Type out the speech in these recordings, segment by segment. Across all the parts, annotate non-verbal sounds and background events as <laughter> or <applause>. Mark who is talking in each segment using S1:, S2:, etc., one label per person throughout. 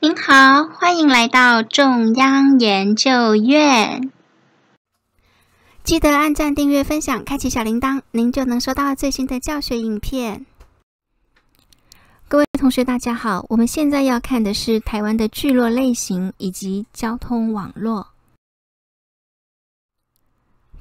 S1: 您好，欢迎来到中央研究院。记得按赞、订阅、分享、开启小铃铛，您就能收到最新的教学影片。各位同学，大家好，我们现在要看的是台湾的聚落类型以及交通网络。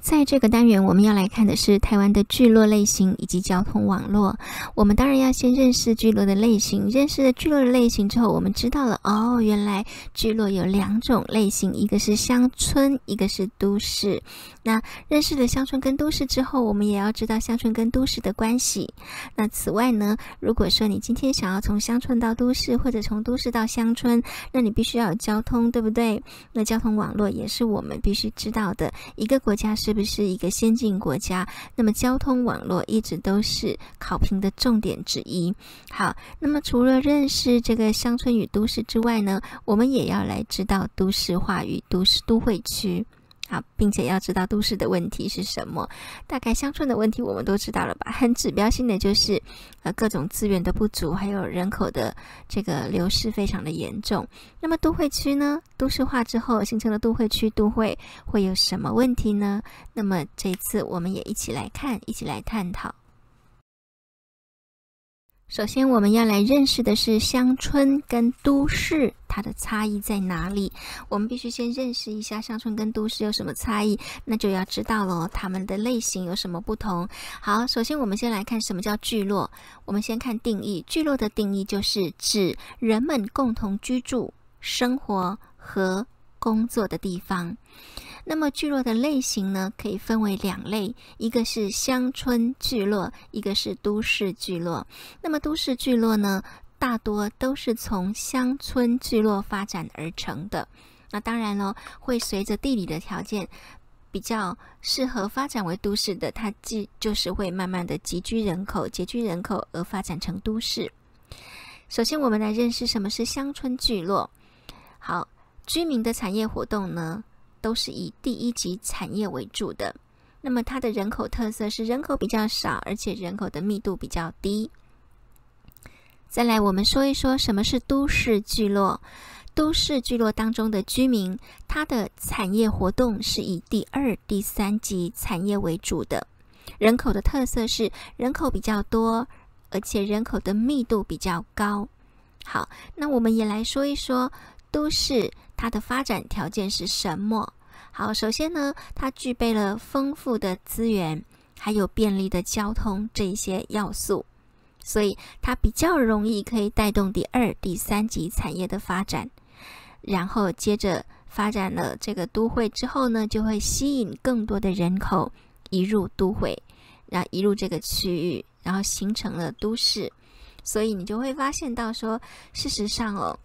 S1: 在这个单元，我们要来看的是台湾的聚落类型以及交通网络。我们当然要先认识聚落的类型。认识了聚落的类型之后，我们知道了哦，原来聚落有两种类型，一个是乡村，一个是都市。那认识了乡村跟都市之后，我们也要知道乡村跟都市的关系。那此外呢，如果说你今天想要从乡村到都市，或者从都市到乡村，那你必须要有交通，对不对？那交通网络也是我们必须知道的。一个国家是。是不是一个先进国家？那么交通网络一直都是考评的重点之一。好，那么除了认识这个乡村与都市之外呢，我们也要来知道都市化与都市都会区。好，并且要知道都市的问题是什么？大概乡村的问题我们都知道了吧？很指标性的就是，呃，各种资源的不足，还有人口的这个流失非常的严重。那么都会区呢？都市化之后形成的都会区，都会会有什么问题呢？那么这次我们也一起来看，一起来探讨。首先，我们要来认识的是乡村跟都市，它的差异在哪里？我们必须先认识一下乡村跟都市有什么差异，那就要知道了它们的类型有什么不同。好，首先我们先来看什么叫聚落。我们先看定义，聚落的定义就是指人们共同居住、生活和。工作的地方，那么聚落的类型呢，可以分为两类，一个是乡村聚落，一个是都市聚落。那么都市聚落呢，大多都是从乡村聚落发展而成的。那当然喽，会随着地理的条件比较适合发展为都市的，它即就是会慢慢的集聚人口，集聚人口而发展成都市。首先，我们来认识什么是乡村聚落。好。居民的产业活动呢，都是以第一级产业为主的。那么它的人口特色是人口比较少，而且人口的密度比较低。再来，我们说一说什么是都市聚落。都市聚落当中的居民，它的产业活动是以第二、第三级产业为主的。人口的特色是人口比较多，而且人口的密度比较高。好，那我们也来说一说。都市它的发展条件是什么？好，首先呢，它具备了丰富的资源，还有便利的交通这一些要素，所以它比较容易可以带动第二、第三级产业的发展。然后接着发展了这个都会之后呢，就会吸引更多的人口移入都会，然后移入这个区域，然后形成了都市。所以你就会发现到说，事实上哦。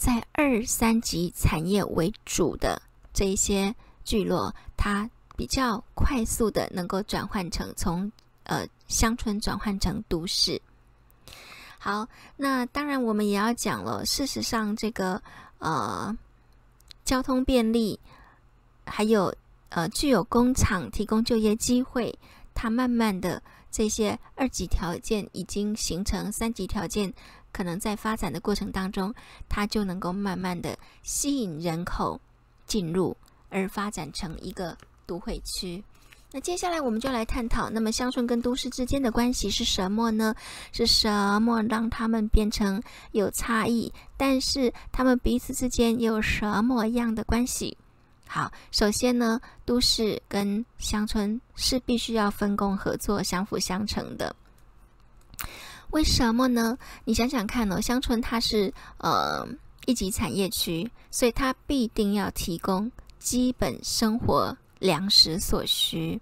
S1: 在二三级产业为主的这一些聚落，它比较快速的能够转换成从呃乡村转换成都市。好，那当然我们也要讲了，事实上这个呃交通便利，还有呃具有工厂提供就业机会，它慢慢的这些二级条件已经形成三级条件。可能在发展的过程当中，它就能够慢慢的吸引人口进入，而发展成一个都会区。那接下来我们就来探讨，那么乡村跟都市之间的关系是什么呢？是什么让他们变成有差异，但是他们彼此之间又有什么样的关系？好，首先呢，都市跟乡村是必须要分工合作、相辅相成的。为什么呢？你想想看哦，乡村它是呃一级产业区，所以它必定要提供基本生活粮食所需，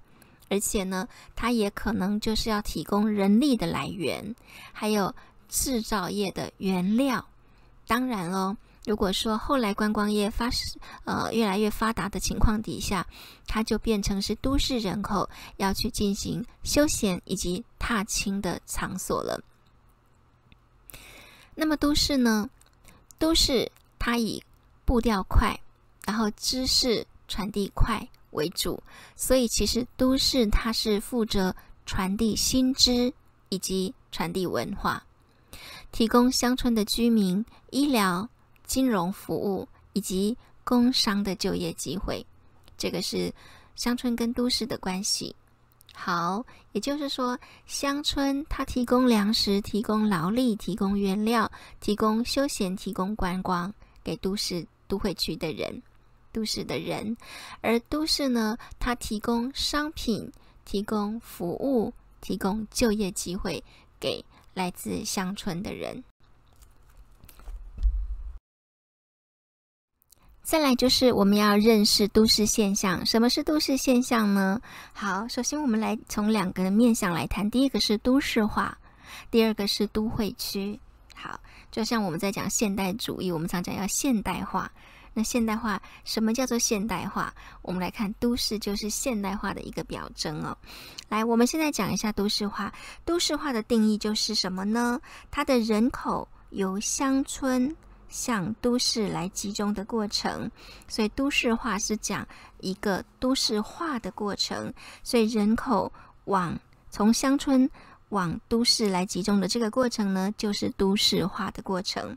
S1: 而且呢，它也可能就是要提供人力的来源，还有制造业的原料。当然喽，如果说后来观光业发呃越来越发达的情况底下，它就变成是都市人口要去进行休闲以及踏青的场所了。那么都市呢？都市它以步调快，然后知识传递快为主，所以其实都市它是负责传递新知以及传递文化，提供乡村的居民医疗、金融服务以及工商的就业机会。这个是乡村跟都市的关系。好，也就是说，乡村它提供粮食、提供劳力、提供原料、提供休闲、提供观光给都市、都会区的人，都市的人；而都市呢，它提供商品、提供服务、提供就业机会给来自乡村的人。再来就是我们要认识都市现象，什么是都市现象呢？好，首先我们来从两个面向来谈，第一个是都市化，第二个是都会区。好，就像我们在讲现代主义，我们常讲要现代化，那现代化什么叫做现代化？我们来看都市就是现代化的一个表征哦。来，我们现在讲一下都市化，都市化的定义就是什么呢？它的人口由乡村。向都市来集中的过程，所以都市化是讲一个都市化的过程，所以人口往从乡村往都市来集中的这个过程呢，就是都市化的过程。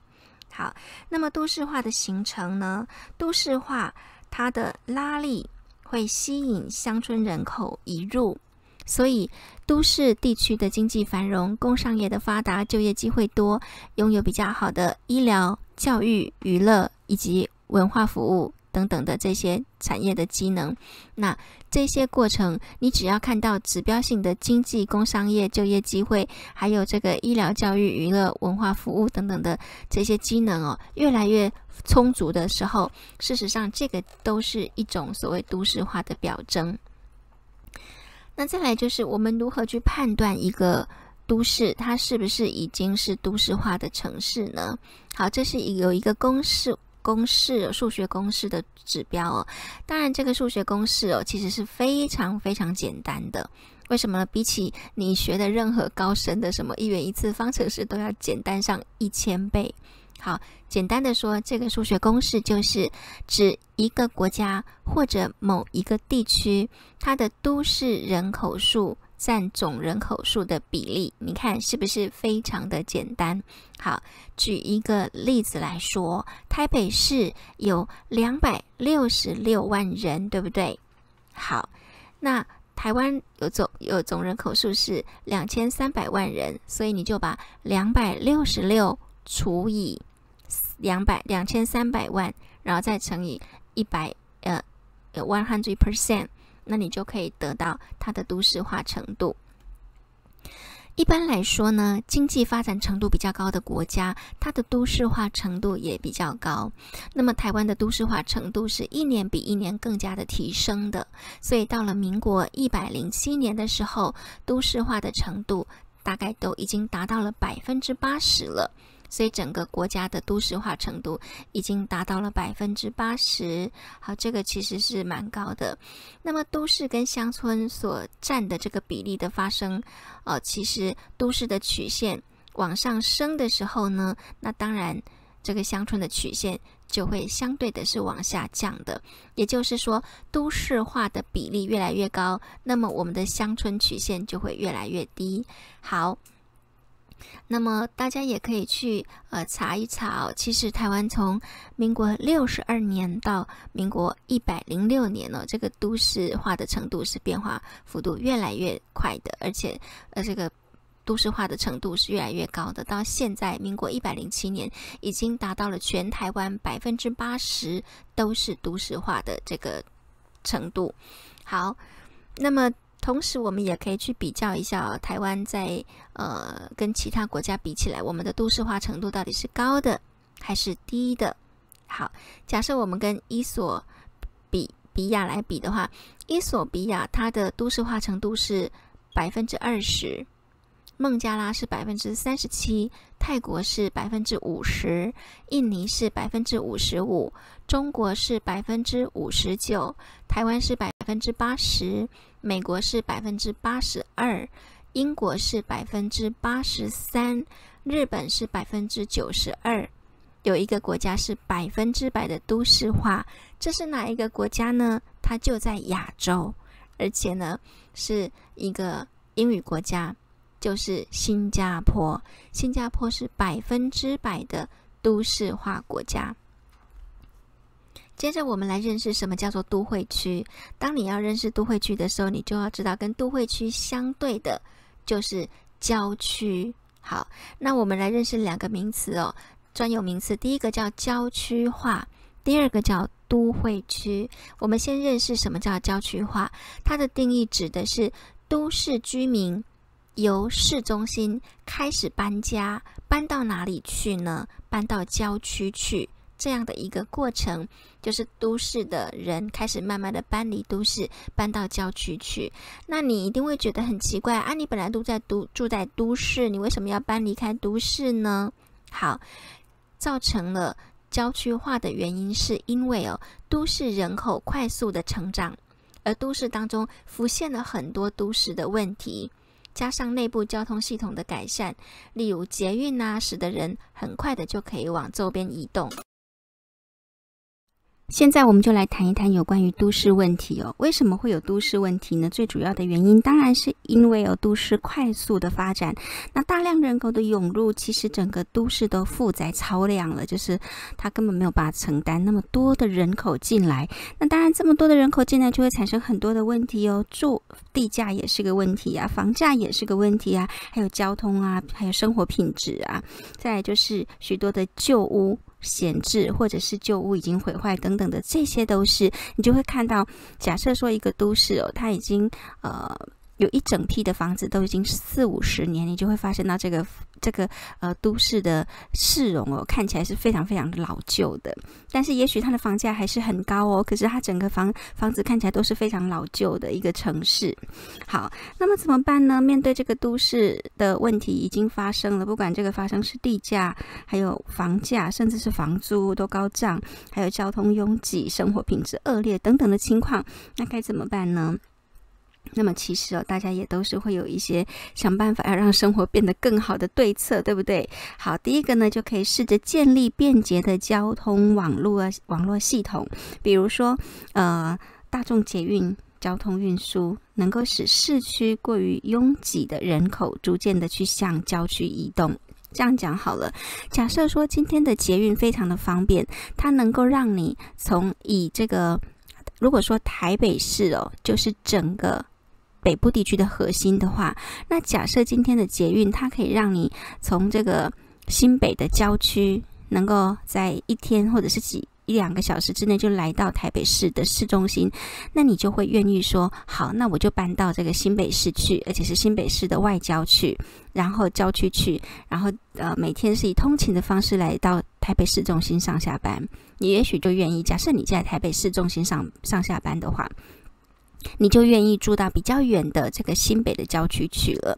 S1: 好，那么都市化的形成呢，都市化它的拉力会吸引乡村人口移入。所以，都市地区的经济繁荣、工商业的发达、就业机会多，拥有比较好的医疗、教育、娱乐以及文化服务等等的这些产业的机能。那这些过程，你只要看到指标性的经济、工商业、就业机会，还有这个医疗、教育、娱乐、文化服务等等的这些机能哦，越来越充足的时候，事实上，这个都是一种所谓都市化的表征。那再来就是我们如何去判断一个都市，它是不是已经是都市化的城市呢？好，这是有一个公式，公式数学公式的指标哦。当然，这个数学公式哦，其实是非常非常简单的。为什么呢？比起你学的任何高深的什么一元一次方程式，都要简单上一千倍。好，简单的说，这个数学公式就是指一个国家或者某一个地区，它的都市人口数占总人口数的比例。你看是不是非常的简单？好，举一个例子来说，台北市有两百六十六万人，对不对？好，那台湾有总有总人口数是两千三百万人，所以你就把两百六十六除以。两百两千三百万，然后再乘以一百呃呃 one hundred percent，那你就可以得到它的都市化程度。一般来说呢，经济发展程度比较高的国家，它的都市化程度也比较高。那么台湾的都市化程度是一年比一年更加的提升的，所以到了民国一百零七年的时候，都市化的程度大概都已经达到了百分之八十了。所以整个国家的都市化程度已经达到了百分之八十，好，这个其实是蛮高的。那么都市跟乡村所占的这个比例的发生，呃，其实都市的曲线往上升的时候呢，那当然这个乡村的曲线就会相对的是往下降的。也就是说，都市化的比例越来越高，那么我们的乡村曲线就会越来越低。好。那么大家也可以去呃查一查，其实台湾从民国六十二年到民国一百零六年呢，这个都市化的程度是变化幅度越来越快的，而且呃这个都市化的程度是越来越高。的到现在民国一百零七年，已经达到了全台湾百分之八十都是都市化的这个程度。好，那么。同时，我们也可以去比较一下台湾在呃跟其他国家比起来，我们的都市化程度到底是高的还是低的？好，假设我们跟伊索比比亚来比的话，伊索比亚它的都市化程度是百分之二十，孟加拉是百分之三十七，泰国是百分之五十，印尼是百分之五十五，中国是百分之五十九，台湾是百分之八十。美国是百分之八十二，英国是百分之八十三，日本是百分之九十二，有一个国家是百分之百的都市化，这是哪一个国家呢？它就在亚洲，而且呢是一个英语国家，就是新加坡。新加坡是百分之百的都市化国家。接着我们来认识什么叫做都会区。当你要认识都会区的时候，你就要知道跟都会区相对的，就是郊区。好，那我们来认识两个名词哦，专有名词。第一个叫郊区化，第二个叫都会区。我们先认识什么叫郊区化，它的定义指的是都市居民由市中心开始搬家，搬到哪里去呢？搬到郊区去。这样的一个过程，就是都市的人开始慢慢的搬离都市，搬到郊区去。那你一定会觉得很奇怪啊！你本来都在都住在都市，你为什么要搬离开都市呢？好，造成了郊区化的原因，是因为哦，都市人口快速的成长，而都市当中浮现了很多都市的问题，加上内部交通系统的改善，例如捷运啊，使得人很快的就可以往周边移动。现在我们就来谈一谈有关于都市问题哦。为什么会有都市问题呢？最主要的原因当然是因为有都市快速的发展，那大量人口的涌入，其实整个都市都负载超量了，就是它根本没有办法承担那么多的人口进来。那当然，这么多的人口进来就会产生很多的问题哦，住地价也是个问题啊，房价也是个问题啊，还有交通啊，还有生活品质啊，再来就是许多的旧屋。闲置或者是旧屋已经毁坏等等的，这些都是你就会看到。假设说一个都市哦，它已经呃。有一整批的房子都已经四五十年，你就会发现到这个这个呃都市的市容哦，看起来是非常非常的老旧的，但是也许它的房价还是很高哦。可是它整个房房子看起来都是非常老旧的一个城市。好，那么怎么办呢？面对这个都市的问题已经发生了，不管这个发生是地价、还有房价，甚至是房租都高涨，还有交通拥挤、生活品质恶劣等等的情况，那该怎么办呢？那么其实哦，大家也都是会有一些想办法要让生活变得更好的对策，对不对？好，第一个呢，就可以试着建立便捷的交通网络啊，网络系统，比如说呃，大众捷运交通运输，能够使市区过于拥挤的人口逐渐的去向郊区移动。这样讲好了，假设说今天的捷运非常的方便，它能够让你从以这个，如果说台北市哦，就是整个。北部地区的核心的话，那假设今天的捷运它可以让你从这个新北的郊区，能够在一天或者是几一两个小时之内就来到台北市的市中心，那你就会愿意说好，那我就搬到这个新北市去，而且是新北市的外郊去，然后郊区去，然后呃每天是以通勤的方式来到台北市中心上下班，你也许就愿意。假设你在台北市中心上上下班的话。你就愿意住到比较远的这个新北的郊区去了，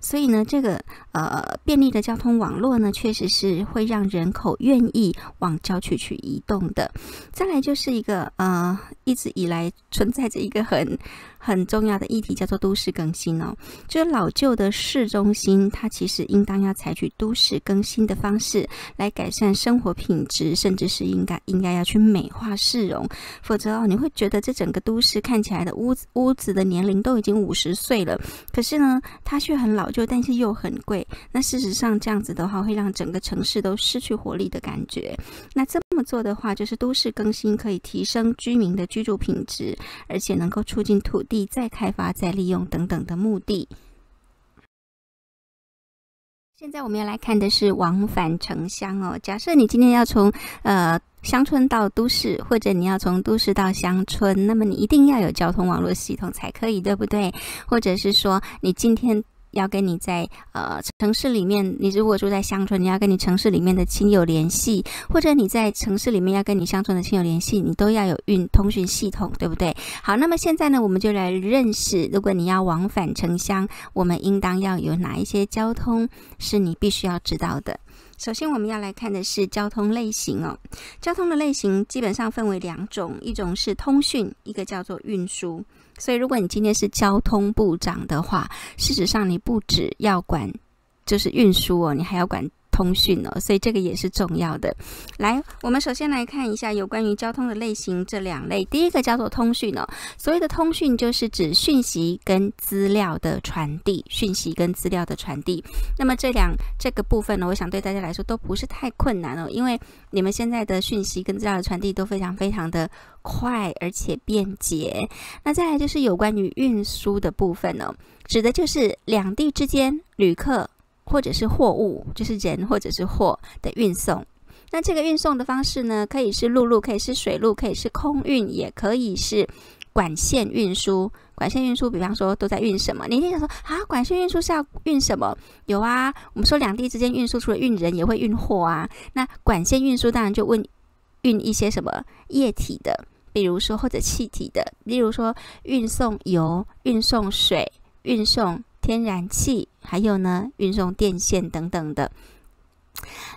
S1: 所以呢，这个呃便利的交通网络呢，确实是会让人口愿意往郊区去移动的。再来就是一个呃一直以来存在着一个很很重要的议题，叫做都市更新哦，就是老旧的市中心，它其实应当要采取都市更新的方式来改善生活品质，甚至是应该应该要去美化市容，否则哦，你会觉得这整个都市看起来的。屋屋子的年龄都已经五十岁了，可是呢，它却很老旧，但是又很贵。那事实上，这样子的话会让整个城市都失去活力的感觉。那这么做的话，就是都市更新可以提升居民的居住品质，而且能够促进土地再开发、再利用等等的目的。现在我们要来看的是往返城乡哦。假设你今天要从呃乡村到都市，或者你要从都市到乡村，那么你一定要有交通网络系统才可以，对不对？或者是说，你今天。要跟你在呃城市里面，你如果住在乡村，你要跟你城市里面的亲友联系，或者你在城市里面要跟你乡村的亲友联系，你都要有运通讯系统，对不对？好，那么现在呢，我们就来认识，如果你要往返城乡，我们应当要有哪一些交通是你必须要知道的。首先，我们要来看的是交通类型哦。交通的类型基本上分为两种，一种是通讯，一个叫做运输。所以，如果你今天是交通部长的话，事实上你不只要管就是运输哦，你还要管。通讯哦，所以这个也是重要的。来，我们首先来看一下有关于交通的类型这两类。第一个叫做通讯哦，所谓的通讯就是指讯息跟资料的传递，讯息跟资料的传递。那么这两这个部分呢，我想对大家来说都不是太困难哦，因为你们现在的讯息跟资料的传递都非常非常的快而且便捷。那再来就是有关于运输的部分哦，指的就是两地之间旅客。或者是货物，就是人或者是货的运送。那这个运送的方式呢，可以是陆路，可以是水路，可以是空运，也可以是管线运输。管线运输，比方说都在运什么？你一定想说，啊，管线运输是要运什么？有啊，我们说两地之间运输，除了运人，也会运货啊。那管线运输当然就问运一些什么液体的，比如说或者气体的，例如说运送油、运送水、运送。天然气，还有呢，运送电线等等的。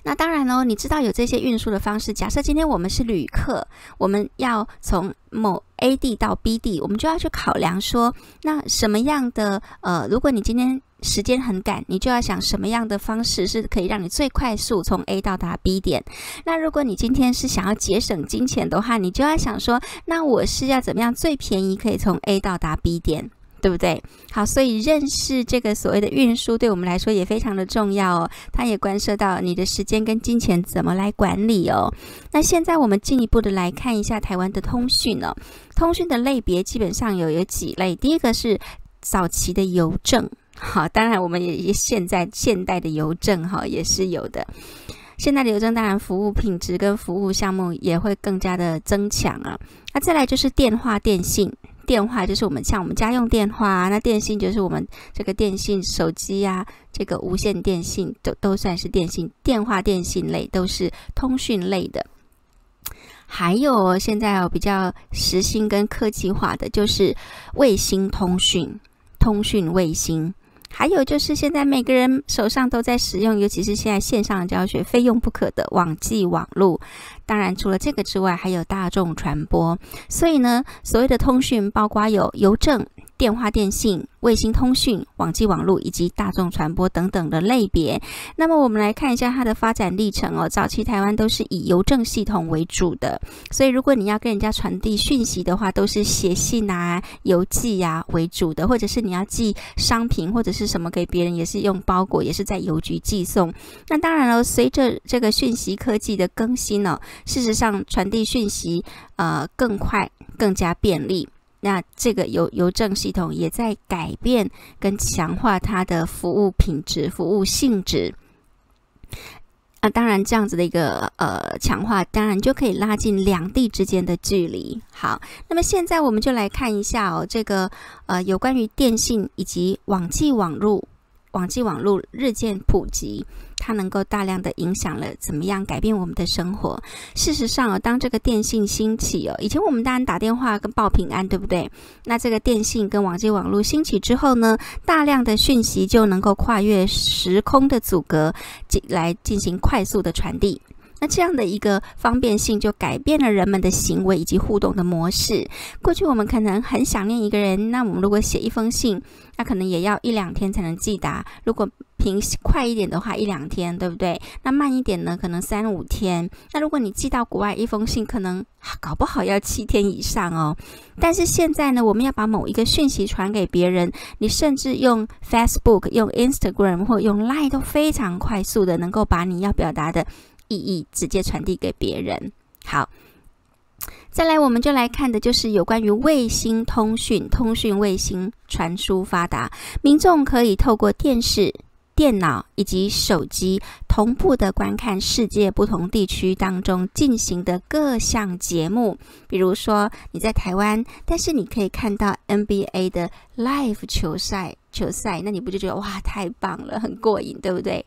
S1: 那当然喽，你知道有这些运输的方式。假设今天我们是旅客，我们要从某 A 地到 B 地，我们就要去考量说，那什么样的呃，如果你今天时间很赶，你就要想什么样的方式是可以让你最快速从 A 到达 B 点。那如果你今天是想要节省金钱的话，你就要想说，那我是要怎么样最便宜可以从 A 到达 B 点。对不对？好，所以认识这个所谓的运输，对我们来说也非常的重要哦。它也关涉到你的时间跟金钱怎么来管理哦。那现在我们进一步的来看一下台湾的通讯呢。通讯的类别基本上有有几类，第一个是早期的邮政，好，<laughs> 当然我们也现在现代的邮政哈也是有的。现代的邮政当然服务品质跟服务项目也会更加的增强啊。那再来就是电话电信。电话就是我们像我们家用电话，那电信就是我们这个电信手机呀，这个无线电信都都算是电信电话电信类，都是通讯类的。还有现在哦比较时兴跟科技化的，就是卫星通讯，通讯卫星。还有就是，现在每个人手上都在使用，尤其是现在线上教学非用不可的网际网络。当然，除了这个之外，还有大众传播。所以呢，所谓的通讯包括有邮政。电话、电信、卫星通讯、网际网络以及大众传播等等的类别。那么，我们来看一下它的发展历程哦。早期台湾都是以邮政系统为主的，所以如果你要跟人家传递讯息的话，都是写信啊、邮寄啊为主的，或者是你要寄商品或者是什么给别人，也是用包裹，也是在邮局寄送。那当然了，随着这个讯息科技的更新呢，事实上传递讯息呃更快、更加便利。那这个邮邮政系统也在改变跟强化它的服务品质、服务性质。啊，当然这样子的一个呃强化，当然就可以拉近两地之间的距离。好，那么现在我们就来看一下哦，这个呃有关于电信以及网际网络、网际网络日渐普及。它能够大量的影响了怎么样改变我们的生活？事实上哦，当这个电信兴起哦，以前我们当然打电话跟报平安，对不对？那这个电信跟网际网络兴起之后呢，大量的讯息就能够跨越时空的阻隔，进来进行快速的传递。那这样的一个方便性，就改变了人们的行为以及互动的模式。过去我们可能很想念一个人，那我们如果写一封信，那可能也要一两天才能寄达。如果平快一点的话，一两天，对不对？那慢一点呢，可能三五天。那如果你寄到国外，一封信可能搞不好要七天以上哦。但是现在呢，我们要把某一个讯息传给别人，你甚至用 Facebook、用 Instagram 或用 Line 都非常快速的，能够把你要表达的。意义直接传递给别人。好，再来我们就来看的就是有关于卫星通讯，通讯卫星传输发达，民众可以透过电视。电脑以及手机同步的观看世界不同地区当中进行的各项节目，比如说你在台湾，但是你可以看到 NBA 的 Live 球赛，球赛，那你不就觉得哇，太棒了，很过瘾，对不对？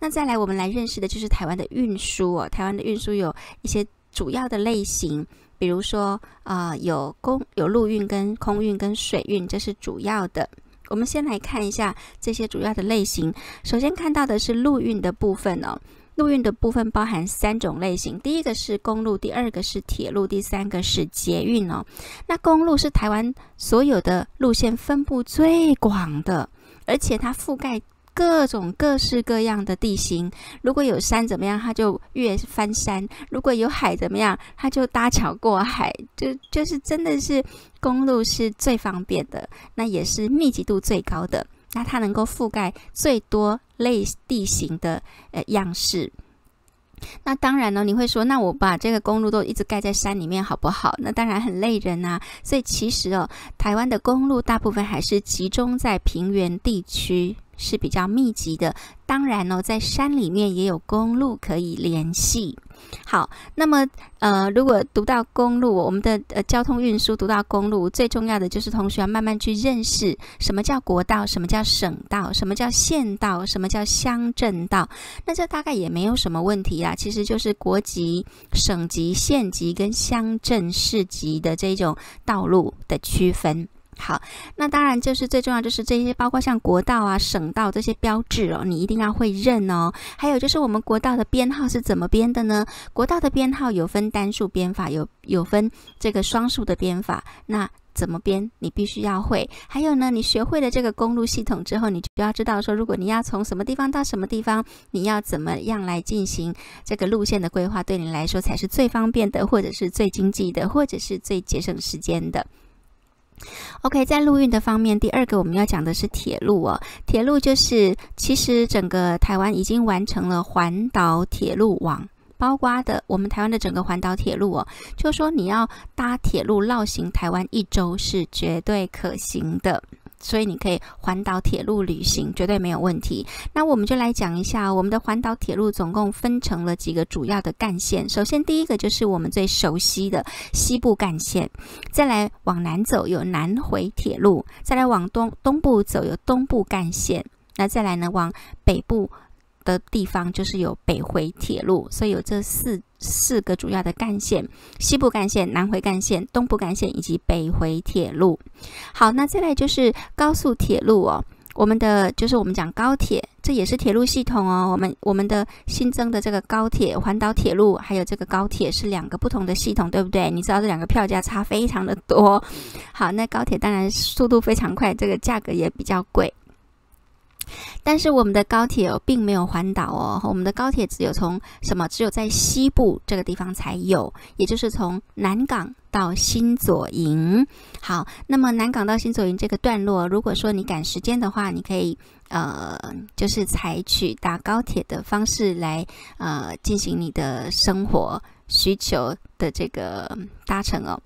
S1: 那再来，我们来认识的就是台湾的运输哦。台湾的运输有一些主要的类型，比如说啊，有公、有陆运、跟空运、跟水运，这是主要的。我们先来看一下这些主要的类型。首先看到的是陆运的部分哦，陆运的部分包含三种类型：第一个是公路，第二个是铁路，第三个是捷运哦。那公路是台湾所有的路线分布最广的，而且它覆盖。各种各式各样的地形，如果有山怎么样，他就越翻山；如果有海怎么样，他就搭桥过海。就就是真的是公路是最方便的，那也是密集度最高的，那它能够覆盖最多类地形的呃样式。那当然呢，你会说，那我把这个公路都一直盖在山里面好不好？那当然很累人啊。所以其实哦，台湾的公路大部分还是集中在平原地区。是比较密集的，当然哦，在山里面也有公路可以联系。好，那么呃，如果读到公路，我们的呃交通运输读到公路，最重要的就是同学要慢慢去认识什么叫国道，什么叫省道，什么叫县道，什么叫乡镇道。那这大概也没有什么问题啦，其实就是国级、省级、县级跟乡镇市级的这种道路的区分。好，那当然就是最重要，就是这些包括像国道啊、省道这些标志哦，你一定要会认哦。还有就是我们国道的编号是怎么编的呢？国道的编号有分单数编法，有有分这个双数的编法。那怎么编，你必须要会。还有呢，你学会了这个公路系统之后，你就要知道说，如果你要从什么地方到什么地方，你要怎么样来进行这个路线的规划，对你来说才是最方便的，或者是最经济的，或者是最节省时间的。OK，在陆运的方面，第二个我们要讲的是铁路哦。铁路就是，其实整个台湾已经完成了环岛铁路网，包括的我们台湾的整个环岛铁路哦，就是说你要搭铁路绕行台湾一周是绝对可行的。所以你可以环岛铁路旅行，绝对没有问题。那我们就来讲一下我们的环岛铁路，总共分成了几个主要的干线。首先，第一个就是我们最熟悉的西部干线，再来往南走有南回铁路，再来往东东部走有东部干线，那再来呢往北部。的地方就是有北回铁路，所以有这四四个主要的干线：西部干线、南回干线、东部干线以及北回铁路。好，那再来就是高速铁路哦，我们的就是我们讲高铁，这也是铁路系统哦。我们我们的新增的这个高铁环岛铁路，还有这个高铁是两个不同的系统，对不对？你知道这两个票价差非常的多。好，那高铁当然速度非常快，这个价格也比较贵。但是我们的高铁哦，并没有环岛哦，我们的高铁只有从什么，只有在西部这个地方才有，也就是从南港到新左营。好，那么南港到新左营这个段落，如果说你赶时间的话，你可以呃，就是采取搭高铁的方式来呃，进行你的生活需求的这个搭乘哦。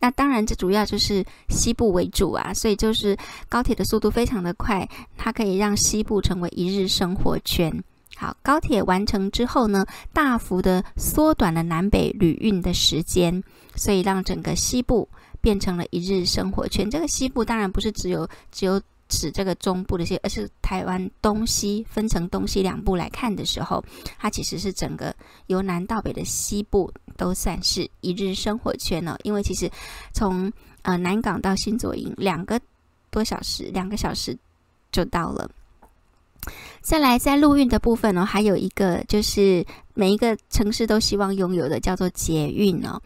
S1: 那当然，这主要就是西部为主啊，所以就是高铁的速度非常的快，它可以让西部成为一日生活圈。好，高铁完成之后呢，大幅的缩短了南北旅运的时间，所以让整个西部变成了一日生活圈。这个西部当然不是只有只有指这个中部的西，而是台湾东西分成东西两部来看的时候，它其实是整个由南到北的西部。都算是一日生活圈了，因为其实从呃南港到新左营两个多小时，两个小时就到了。再来，在陆运的部分呢，还有一个就是每一个城市都希望拥有的叫做捷运哦。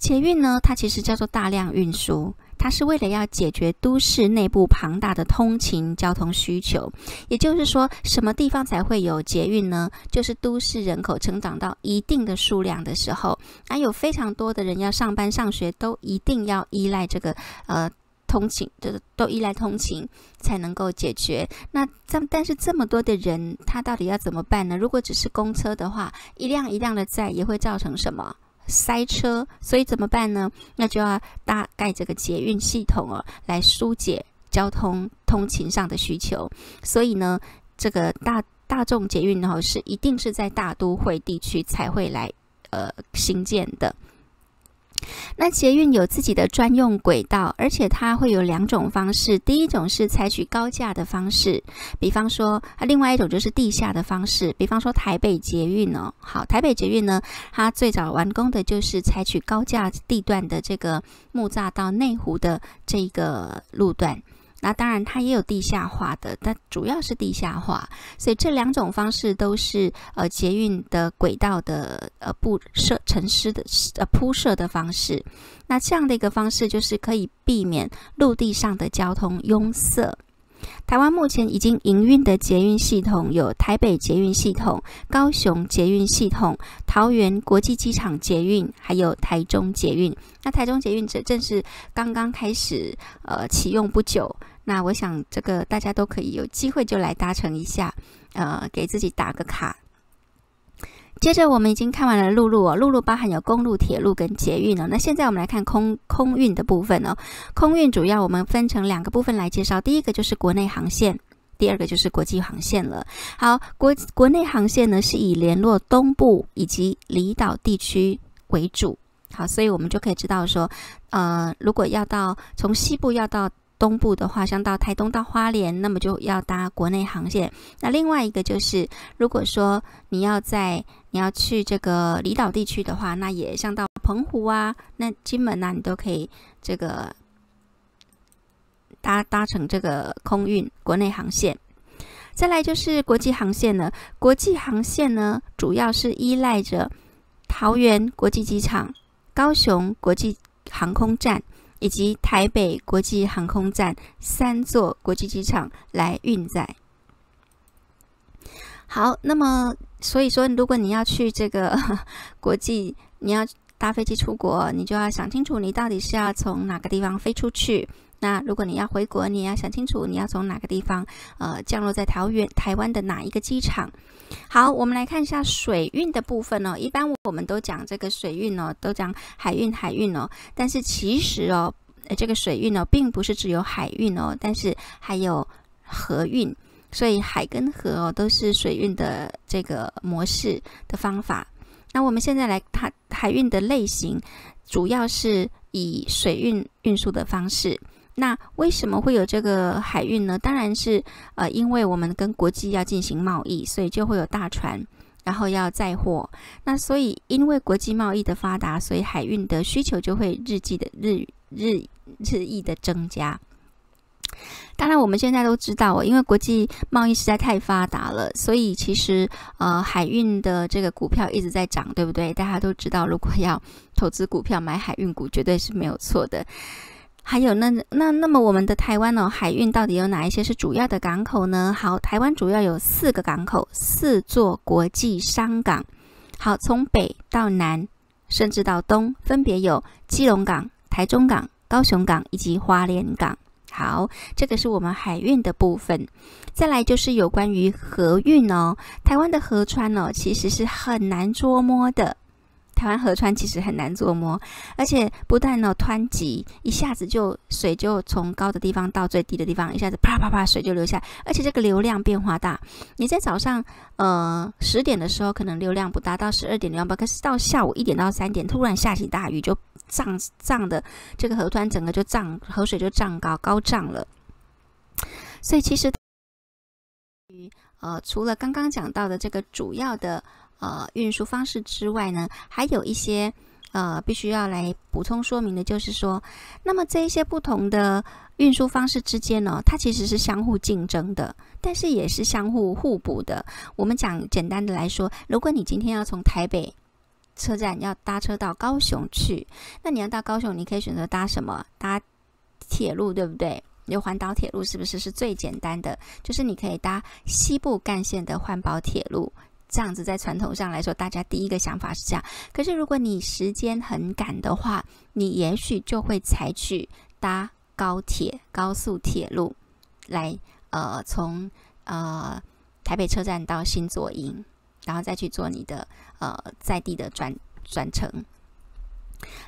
S1: 捷运呢，它其实叫做大量运输。它是为了要解决都市内部庞大的通勤交通需求，也就是说，什么地方才会有捷运呢？就是都市人口成长到一定的数量的时候，那有非常多的人要上班上学，都一定要依赖这个呃通勤，就是都依赖通勤才能够解决。那这但是这么多的人，他到底要怎么办呢？如果只是公车的话，一辆一辆的载，也会造成什么？塞车，所以怎么办呢？那就要大概这个捷运系统哦，来疏解交通通勤上的需求。所以呢，这个大大众捷运哦，是一定是在大都会地区才会来呃新建的。那捷运有自己的专用轨道，而且它会有两种方式。第一种是采取高架的方式，比方说；另外一种就是地下的方式，比方说台北捷运哦。好，台北捷运呢，它最早完工的就是采取高架地段的这个木栅到内湖的这个路段。那当然，它也有地下化的，但主要是地下化，所以这两种方式都是呃捷运的轨道的呃布设、城市的呃铺设的方式。那这样的一个方式就是可以避免陆地上的交通拥塞。台湾目前已经营运的捷运系统有台北捷运系统、高雄捷运系统、桃园国际机场捷运，还有台中捷运。那台中捷运者正是刚刚开始呃启用不久。那我想，这个大家都可以有机会就来搭乘一下，呃，给自己打个卡。接着，我们已经看完了陆路，陆路包含有公路、铁路跟捷运了。那现在我们来看空空运的部分哦。空运主要我们分成两个部分来介绍，第一个就是国内航线，第二个就是国际航线了。好，国国内航线呢是以联络东部以及离岛地区为主。好，所以我们就可以知道说，呃，如果要到从西部要到。东部的话，像到台东、到花莲，那么就要搭国内航线。那另外一个就是，如果说你要在你要去这个离岛地区的话，那也像到澎湖啊、那金门啊，你都可以这个搭搭乘这个空运国内航线。再来就是国际航线了，国际航线呢，主要是依赖着桃园国际机场、高雄国际航空站。以及台北国际航空站三座国际机场来运载。好，那么所以说，如果你要去这个 <laughs> 国际，你要搭飞机出国，你就要想清楚，你到底是要从哪个地方飞出去。那如果你要回国，你要想清楚，你要从哪个地方，呃，降落在桃园、台湾的哪一个机场？好，我们来看一下水运的部分哦。一般我们都讲这个水运哦，都讲海运、海运哦。但是其实哦，这个水运哦，并不是只有海运哦，但是还有河运。所以海跟河哦，都是水运的这个模式的方法。那我们现在来，看海运的类型主要是以水运运输的方式。那为什么会有这个海运呢？当然是，呃，因为我们跟国际要进行贸易，所以就会有大船，然后要载货。那所以，因为国际贸易的发达，所以海运的需求就会日计的日日日益的增加。当然，我们现在都知道哦，因为国际贸易实在太发达了，所以其实呃，海运的这个股票一直在涨，对不对？大家都知道，如果要投资股票买海运股，绝对是没有错的。还有那那那么我们的台湾哦，海运到底有哪一些是主要的港口呢？好，台湾主要有四个港口，四座国际商港。好，从北到南，甚至到东，分别有基隆港、台中港、高雄港以及花莲港。好，这个是我们海运的部分。再来就是有关于河运哦，台湾的河川哦，其实是很难捉摸的。台湾河川其实很难琢磨，而且不但呢湍急，一下子就水就从高的地方到最低的地方，一下子啪啪啪水就流下来，而且这个流量变化大。你在早上，呃十点的时候可能流量不大，到十二点流量不，可是到下午一点到三点突然下起大雨，就涨涨的，这个河川整个就涨，河水就涨高高涨了。所以其实，呃，除了刚刚讲到的这个主要的。呃，运输方式之外呢，还有一些呃必须要来补充说明的，就是说，那么这一些不同的运输方式之间呢，它其实是相互竞争的，但是也是相互互补的。我们讲简单的来说，如果你今天要从台北车站要搭车到高雄去，那你要到高雄，你可以选择搭什么？搭铁路，对不对？有环岛铁路，是不是是最简单的？就是你可以搭西部干线的环保铁路。这样子在传统上来说，大家第一个想法是这样。可是如果你时间很赶的话，你也许就会采取搭高铁、高速铁路来，呃，从呃台北车站到新左营，然后再去做你的呃在地的转转乘。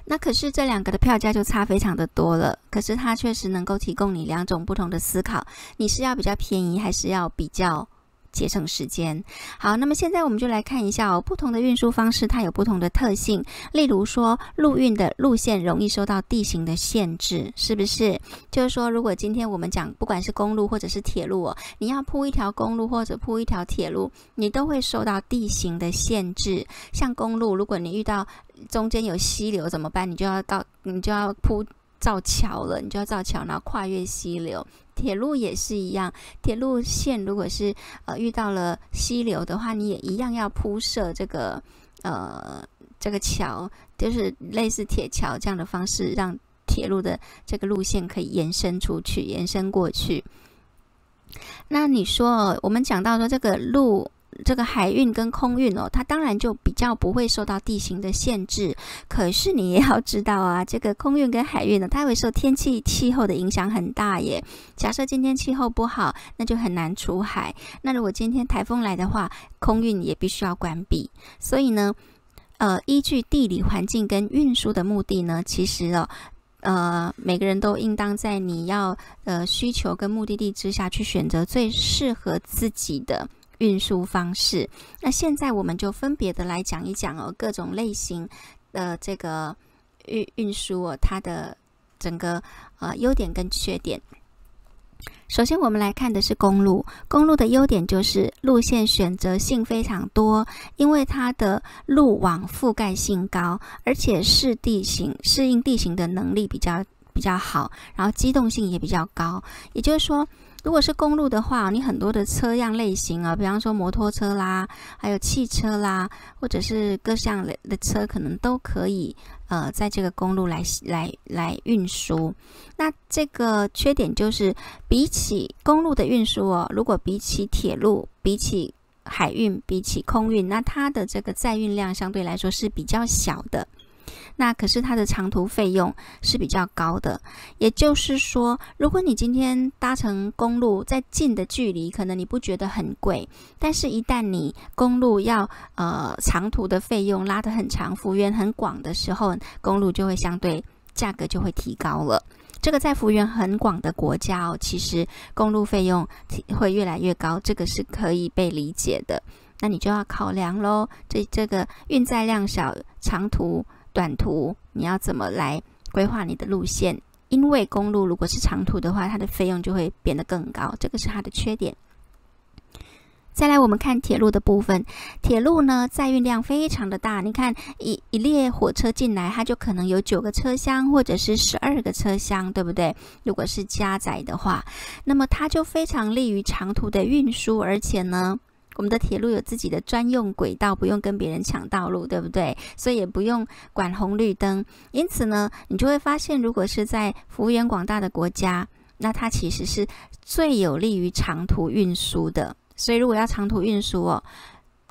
S1: 那可是这两个的票价就差非常的多了。可是它确实能够提供你两种不同的思考：你是要比较便宜，还是要比较？节省时间。好，那么现在我们就来看一下哦，不同的运输方式它有不同的特性。例如说，陆运的路线容易受到地形的限制，是不是？就是说，如果今天我们讲不管是公路或者是铁路哦，你要铺一条公路或者铺一条铁路，你都会受到地形的限制。像公路，如果你遇到中间有溪流怎么办？你就要到你就要铺。造桥了，你就要造桥，然后跨越溪流。铁路也是一样，铁路线如果是呃遇到了溪流的话，你也一样要铺设这个呃这个桥，就是类似铁桥这样的方式，让铁路的这个路线可以延伸出去，延伸过去。那你说，我们讲到说这个路。这个海运跟空运哦，它当然就比较不会受到地形的限制。可是你也要知道啊，这个空运跟海运呢，它会受天气气候的影响很大耶。假设今天气候不好，那就很难出海。那如果今天台风来的话，空运也必须要关闭。所以呢，呃，依据地理环境跟运输的目的呢，其实哦，呃，每个人都应当在你要呃需求跟目的地之下去选择最适合自己的。运输方式，那现在我们就分别的来讲一讲哦，各种类型，的这个运运输哦，它的整个呃优点跟缺点。首先，我们来看的是公路。公路的优点就是路线选择性非常多，因为它的路网覆盖性高，而且适地形、适应地形的能力比较比较好，然后机动性也比较高。也就是说。如果是公路的话，你很多的车样类型啊，比方说摩托车啦，还有汽车啦，或者是各项的的车，可能都可以呃在这个公路来来来运输。那这个缺点就是，比起公路的运输哦，如果比起铁路、比起海运、比起空运，那它的这个载运量相对来说是比较小的。那可是它的长途费用是比较高的，也就是说，如果你今天搭乘公路在近的距离，可能你不觉得很贵；但是，一旦你公路要呃长途的费用拉得很长，幅员很广的时候，公路就会相对价格就会提高了。这个在幅员很广的国家哦，其实公路费用会越来越高，这个是可以被理解的。那你就要考量喽，这这个运载量小、长途。短途你要怎么来规划你的路线？因为公路如果是长途的话，它的费用就会变得更高，这个是它的缺点。再来，我们看铁路的部分，铁路呢载运量非常的大，你看一一列火车进来，它就可能有九个车厢或者是十二个车厢，对不对？如果是加载的话，那么它就非常利于长途的运输，而且呢。我们的铁路有自己的专用轨道，不用跟别人抢道路，对不对？所以也不用管红绿灯。因此呢，你就会发现，如果是在幅员广大的国家，那它其实是最有利于长途运输的。所以，如果要长途运输哦，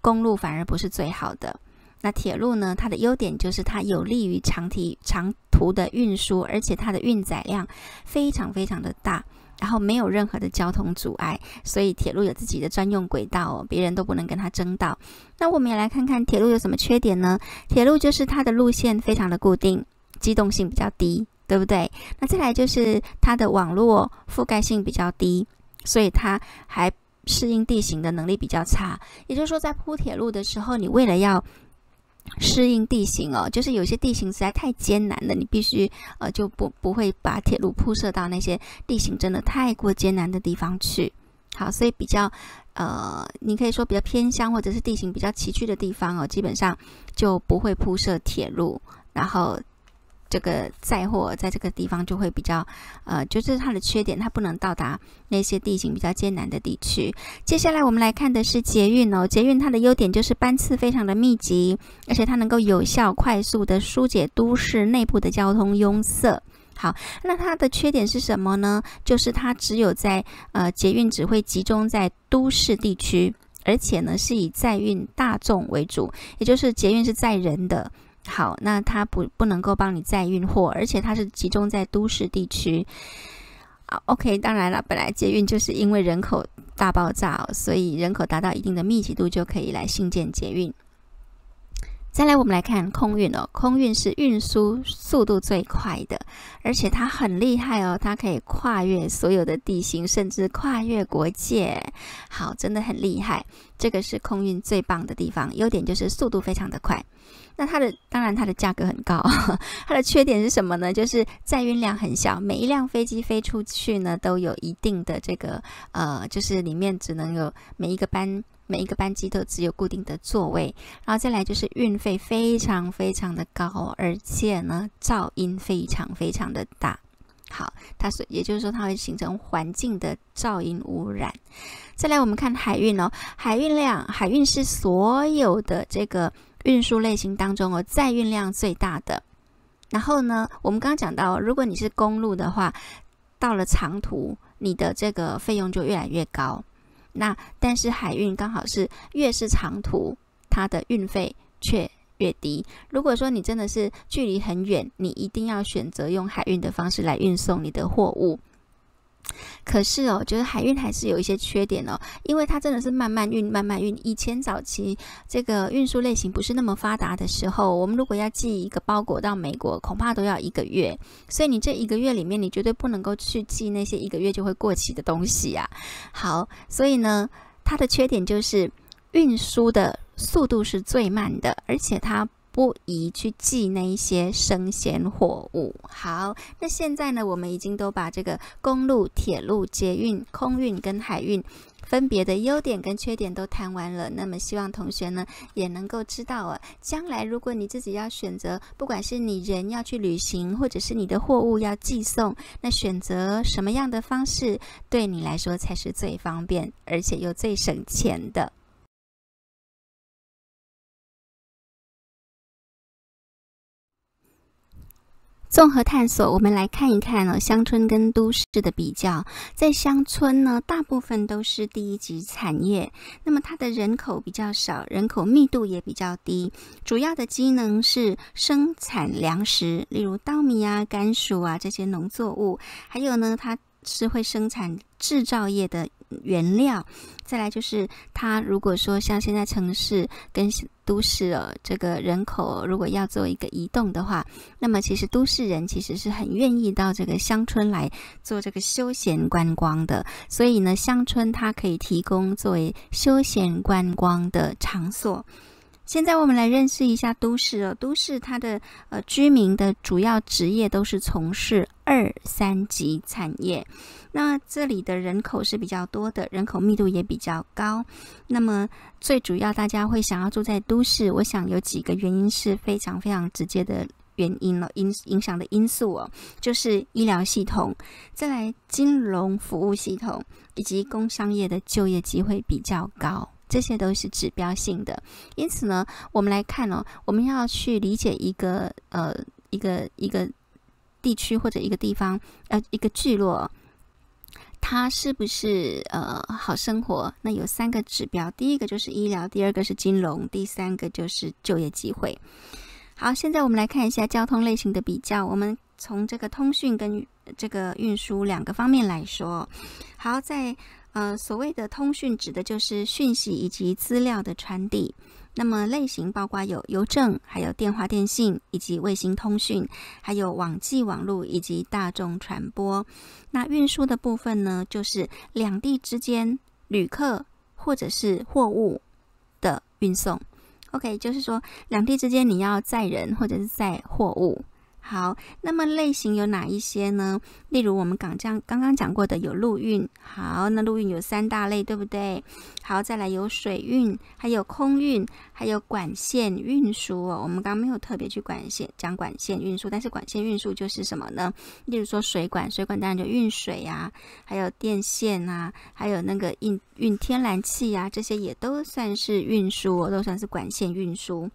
S1: 公路反而不是最好的。那铁路呢？它的优点就是它有利于长体长途的运输，而且它的运载量非常非常的大。然后没有任何的交通阻碍，所以铁路有自己的专用轨道哦，别人都不能跟它争道。那我们也来看看铁路有什么缺点呢？铁路就是它的路线非常的固定，机动性比较低，对不对？那再来就是它的网络覆盖性比较低，所以它还适应地形的能力比较差。也就是说，在铺铁路的时候，你为了要适应地形哦，就是有些地形实在太艰难了，你必须呃就不不会把铁路铺设到那些地形真的太过艰难的地方去。好，所以比较呃，你可以说比较偏乡或者是地形比较崎岖的地方哦，基本上就不会铺设铁路。然后。这个载货在这个地方就会比较，呃，就是它的缺点，它不能到达那些地形比较艰难的地区。接下来我们来看的是捷运哦，捷运它的优点就是班次非常的密集，而且它能够有效快速的疏解都市内部的交通拥塞。好，那它的缺点是什么呢？就是它只有在呃捷运只会集中在都市地区，而且呢是以载运大众为主，也就是捷运是载人的。好，那它不不能够帮你载运货，而且它是集中在都市地区。啊，OK，当然了，本来捷运就是因为人口大爆炸，所以人口达到一定的密集度就可以来兴建捷运。再来，我们来看空运哦，空运是运输速度最快的，而且它很厉害哦，它可以跨越所有的地形，甚至跨越国界。好，真的很厉害，这个是空运最棒的地方。优点就是速度非常的快。那它的当然，它的价格很高。<laughs> 它的缺点是什么呢？就是载运量很小，每一辆飞机飞出去呢，都有一定的这个呃，就是里面只能有每一个班每一个班机都只有固定的座位。然后再来就是运费非常非常的高，而且呢噪音非常非常的大。好，它是也就是说它会形成环境的噪音污染。再来我们看海运哦，海运量，海运是所有的这个。运输类型当中哦，载运量最大的。然后呢，我们刚刚讲到，如果你是公路的话，到了长途，你的这个费用就越来越高。那但是海运刚好是越是长途，它的运费却越低。如果说你真的是距离很远，你一定要选择用海运的方式来运送你的货物。可是哦，就是海运还是有一些缺点哦，因为它真的是慢慢运、慢慢运。以前早期这个运输类型不是那么发达的时候，我们如果要寄一个包裹到美国，恐怕都要一个月。所以你这一个月里面，你绝对不能够去寄那些一个月就会过期的东西啊。好，所以呢，它的缺点就是运输的速度是最慢的，而且它。不宜去寄那一些生鲜货物。好，那现在呢，我们已经都把这个公路、铁路、捷运、空运跟海运分别的优点跟缺点都谈完了。那么，希望同学呢也能够知道啊，将来如果你自己要选择，不管是你人要去旅行，或者是你的货物要寄送，那选择什么样的方式对你来说才是最方便，而且又最省钱的。综合探索，我们来看一看呢，乡村跟都市的比较。在乡村呢，大部分都是第一级产业，那么它的人口比较少，人口密度也比较低，主要的机能是生产粮食，例如稻米啊、甘薯啊这些农作物，还有呢，它是会生产制造业的。原料，再来就是，它如果说像现在城市跟都市呃，这个人口，如果要做一个移动的话，那么其实都市人其实是很愿意到这个乡村来做这个休闲观光的，所以呢，乡村它可以提供作为休闲观光的场所。现在我们来认识一下都市哦。都市它的呃居民的主要职业都是从事二三级产业，那这里的人口是比较多的，人口密度也比较高。那么最主要大家会想要住在都市，我想有几个原因是非常非常直接的原因了。因影响的因素哦，就是医疗系统，再来金融服务系统，以及工商业的就业机会比较高。这些都是指标性的，因此呢，我们来看哦，我们要去理解一个呃一个一个地区或者一个地方呃一个聚落，它是不是呃好生活？那有三个指标，第一个就是医疗，第二个是金融，第三个就是就业机会。好，现在我们来看一下交通类型的比较，我们从这个通讯跟这个运输两个方面来说。好，在呃，所谓的通讯指的就是讯息以及资料的传递。那么类型包括有邮政、还有电话电信，以及卫星通讯，还有网际网络以及大众传播。那运输的部分呢，就是两地之间旅客或者是货物的运送。OK，就是说两地之间你要载人或者是载货物。好，那么类型有哪一些呢？例如我们刚将刚刚讲过的有陆运，好，那陆运有三大类，对不对？好，再来有水运，还有空运，还有管线运输哦。我们刚刚没有特别去管线讲管线运输，但是管线运输就是什么呢？例如说水管，水管当然就运水呀，还有电线啊，还有那个运运天然气呀，这些也都算是运输哦，都算是管线运输。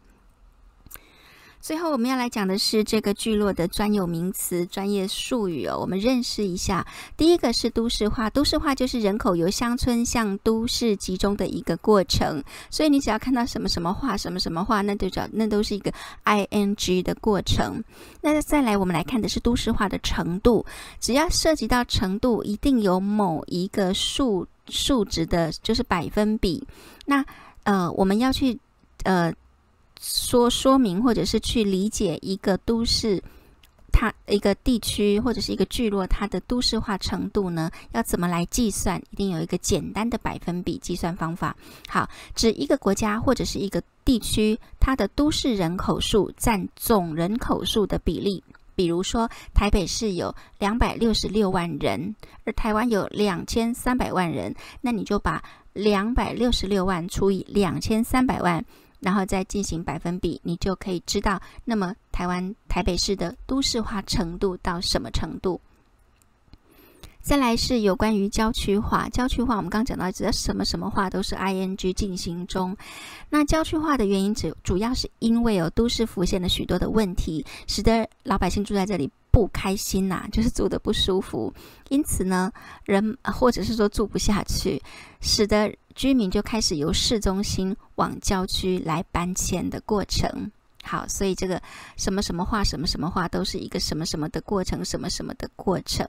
S1: 最后我们要来讲的是这个聚落的专有名词、专业术语哦，我们认识一下。第一个是都市化，都市化就是人口由乡村向都市集中的一个过程。所以你只要看到什么什么化、什么什么化，那就叫那都是一个 ing 的过程。那再来，我们来看的是都市化的程度，只要涉及到程度，一定有某一个数数值的，就是百分比。那呃，我们要去呃。说说明，或者是去理解一个都市，它一个地区或者是一个聚落，它的都市化程度呢，要怎么来计算？一定有一个简单的百分比计算方法。好，指一个国家或者是一个地区，它的都市人口数占总人口数的比例。比如说，台北市有两百六十六万人，而台湾有两千三百万人，那你就把两百六十六万除以两千三百万。然后再进行百分比，你就可以知道，那么台湾台北市的都市化程度到什么程度。再来是有关于郊区化，郊区化我们刚讲到，只要什么什么化都是 ing 进行中。那郊区化的原因只主要是因为有都市浮现了许多的问题，使得老百姓住在这里不开心呐，就是住的不舒服，因此呢，人或者是说住不下去，使得。居民就开始由市中心往郊区来搬迁的过程。好，所以这个什么什么话，什么什么话，都是一个什么什么的过程，什么什么的过程。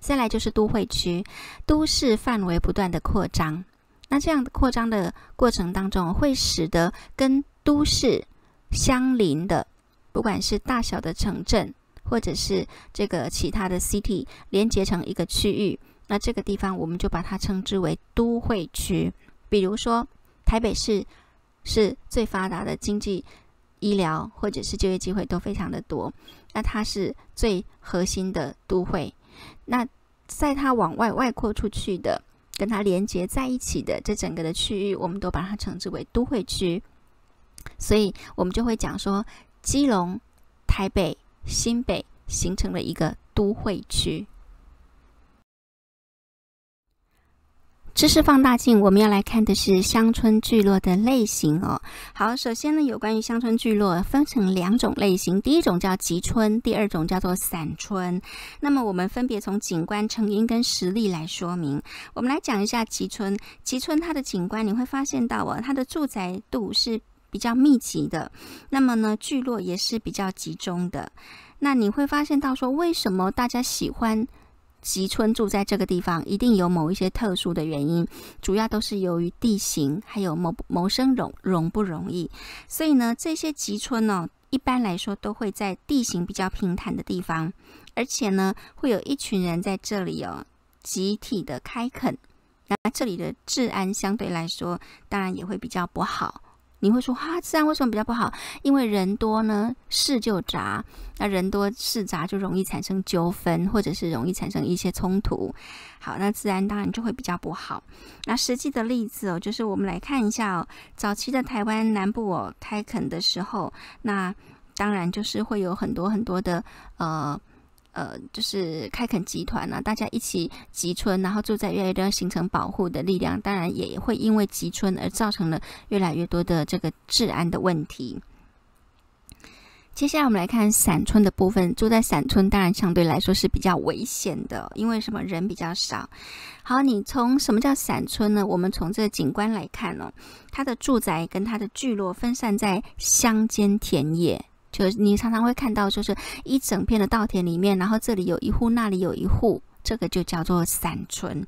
S1: 再来就是都会区，都市范围不断的扩张。那这样的扩张的过程当中，会使得跟都市相邻的，不管是大小的城镇，或者是这个其他的 city，连结成一个区域。那这个地方我们就把它称之为都会区。比如说，台北市是最发达的经济、医疗或者是就业机会都非常的多，那它是最核心的都会。那在它往外外扩出去的、跟它连接在一起的这整个的区域，我们都把它称之为都会区。所以我们就会讲说，基隆、台北、新北形成了一个都会区。知识放大镜，我们要来看的是乡村聚落的类型哦。好，首先呢，有关于乡村聚落分成两种类型，第一种叫集村，第二种叫做散村。那么我们分别从景观成因跟实例来说明。我们来讲一下集村。集村它的景观，你会发现到哦，它的住宅度是比较密集的，那么呢，聚落也是比较集中的。那你会发现到说，为什么大家喜欢？吉村住在这个地方，一定有某一些特殊的原因，主要都是由于地形，还有谋谋生容容不容易，所以呢，这些吉村哦，一般来说都会在地形比较平坦的地方，而且呢，会有一群人在这里哦，集体的开垦，那这里的治安相对来说，当然也会比较不好。你会说，哈，自然为什么比较不好？因为人多呢，事就杂，那人多事杂就容易产生纠纷，或者是容易产生一些冲突。好，那自然当然就会比较不好。那实际的例子哦，就是我们来看一下哦，早期的台湾南部哦开垦的时候，那当然就是会有很多很多的呃。呃，就是开垦集团呢，大家一起集村，然后住在越来越多，形成保护的力量。当然也会因为集村而造成了越来越多的这个治安的问题。接下来我们来看散村的部分，住在散村当然相对来说是比较危险的，因为什么人比较少。好，你从什么叫散村呢？我们从这个景观来看哦，它的住宅跟它的聚落分散在乡间田野。就你常常会看到，就是一整片的稻田里面，然后这里有一户，那里有一户，这个就叫做散村。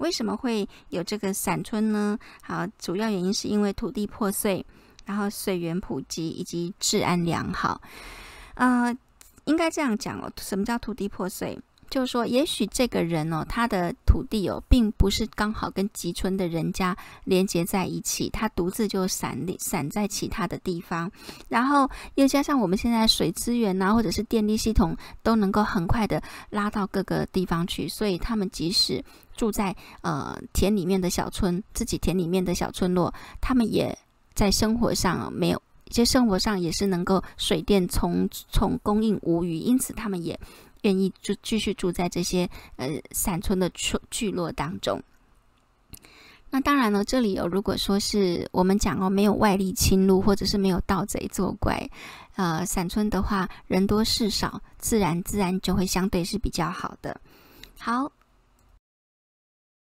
S1: 为什么会有这个散村呢？好，主要原因是因为土地破碎，然后水源普及以及治安良好。呃，应该这样讲哦。什么叫土地破碎？就是说，也许这个人哦，他的土地哦，并不是刚好跟吉村的人家连接在一起，他独自就散散在其他的地方。然后又加上我们现在水资源呐，或者是电力系统都能够很快的拉到各个地方去，所以他们即使住在呃田里面的小村，自己田里面的小村落，他们也在生活上没有，些生活上也是能够水电从从供应无虞，因此他们也。愿意住继续住在这些呃散村的村聚落当中。那当然了，这里有如果说是我们讲哦，没有外力侵入或者是没有盗贼作怪，呃，散村的话人多事少，自然自然就会相对是比较好的。好，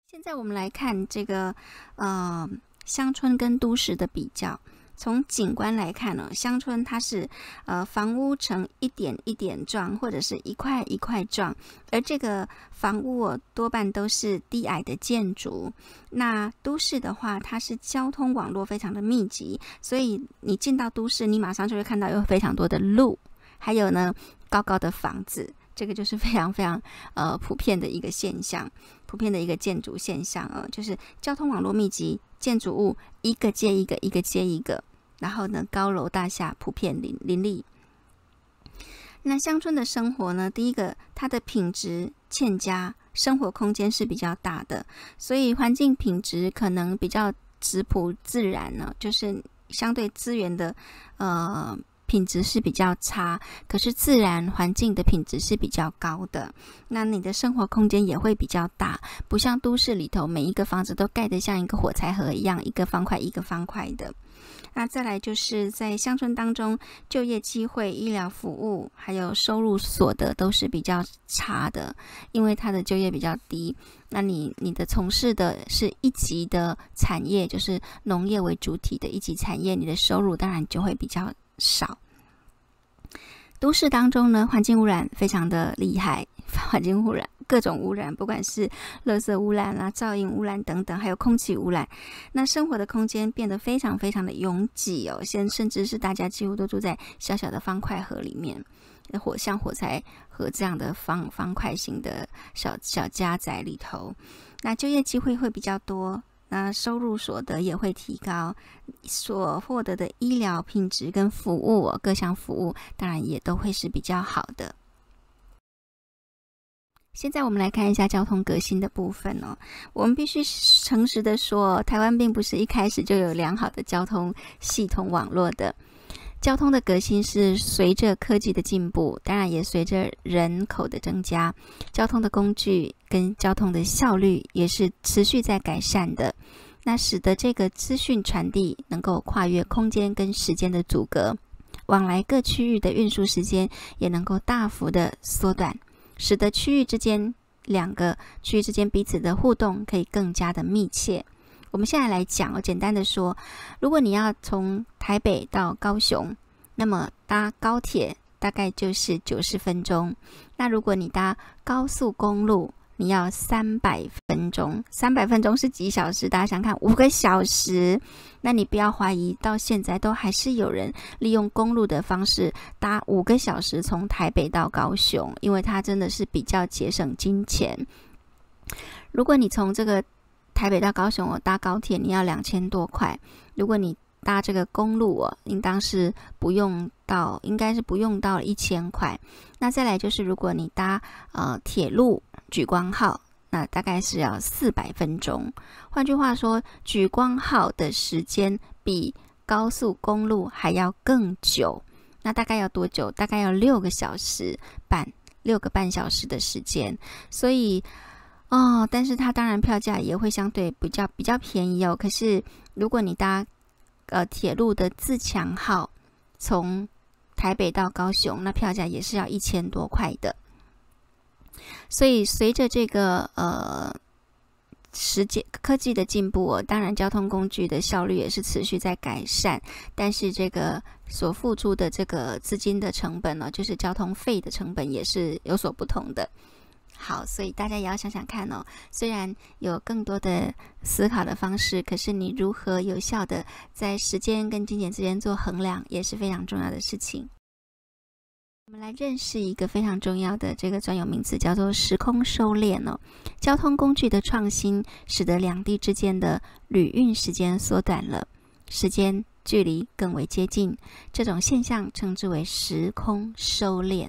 S1: 现在我们来看这个呃乡村跟都市的比较。从景观来看呢，乡村它是呃房屋呈一点一点状或者是一块一块状，而这个房屋多半都是低矮的建筑。那都市的话，它是交通网络非常的密集，所以你进到都市，你马上就会看到有非常多的路，还有呢高高的房子，这个就是非常非常呃普遍的一个现象，普遍的一个建筑现象呃，就是交通网络密集。建筑物一个接一个，一个接一个，然后呢，高楼大厦普遍林林立。那乡村的生活呢？第一个，它的品质欠佳，生活空间是比较大的，所以环境品质可能比较质朴自然呢，就是相对资源的，呃。品质是比较差，可是自然环境的品质是比较高的。那你的生活空间也会比较大，不像都市里头每一个房子都盖得像一个火柴盒一样，一个方块一个方块的。那再来就是在乡村当中，就业机会、医疗服务还有收入所得都是比较差的，因为他的就业比较低。那你你的从事的是一级的产业，就是农业为主体的一级产业，你的收入当然就会比较。少，都市当中呢，环境污染非常的厉害，<laughs> 环境污染各种污染，不管是垃圾污染啦、噪音污染等等，还有空气污染。那生活的空间变得非常非常的拥挤哦，现甚至是大家几乎都住在小小的方块盒里面，火像火柴盒这样的方方块型的小小家宅里头。那就业机会会比较多。那收入所得也会提高，所获得的医疗品质跟服务，各项服务当然也都会是比较好的。现在我们来看一下交通革新的部分哦。我们必须诚实的说，台湾并不是一开始就有良好的交通系统网络的。交通的革新是随着科技的进步，当然也随着人口的增加，交通的工具。跟交通的效率也是持续在改善的，那使得这个资讯传递能够跨越空间跟时间的阻隔，往来各区域的运输时间也能够大幅的缩短，使得区域之间两个区域之间彼此的互动可以更加的密切。我们现在来讲，我简单的说，如果你要从台北到高雄，那么搭高铁大概就是九十分钟，那如果你搭高速公路，要三百分钟，三百分钟是几小时？大家想看五个小时？那你不要怀疑，到现在都还是有人利用公路的方式搭五个小时从台北到高雄，因为它真的是比较节省金钱。如果你从这个台北到高雄，我搭高铁你要两千多块；如果你搭这个公路哦，应当是不用到，应该是不用到一千块。那再来就是，如果你搭呃铁路。曙光号那大概是要四百分钟，换句话说，举光号的时间比高速公路还要更久。那大概要多久？大概要六个小时半，六个半小时的时间。所以，哦，但是它当然票价也会相对比较比较便宜哦。可是如果你搭呃铁路的自强号从台北到高雄，那票价也是要一千多块的。所以，随着这个呃时间科技的进步，当然交通工具的效率也是持续在改善，但是这个所付出的这个资金的成本呢，就是交通费的成本也是有所不同的。好，所以大家也要想想看哦，虽然有更多的思考的方式，可是你如何有效的在时间跟金钱之间做衡量，也是非常重要的事情。我们来认识一个非常重要的这个专有名词，叫做时空收敛哦。交通工具的创新，使得两地之间的旅运时间缩短了，时间距离更为接近。这种现象称之为时空收敛。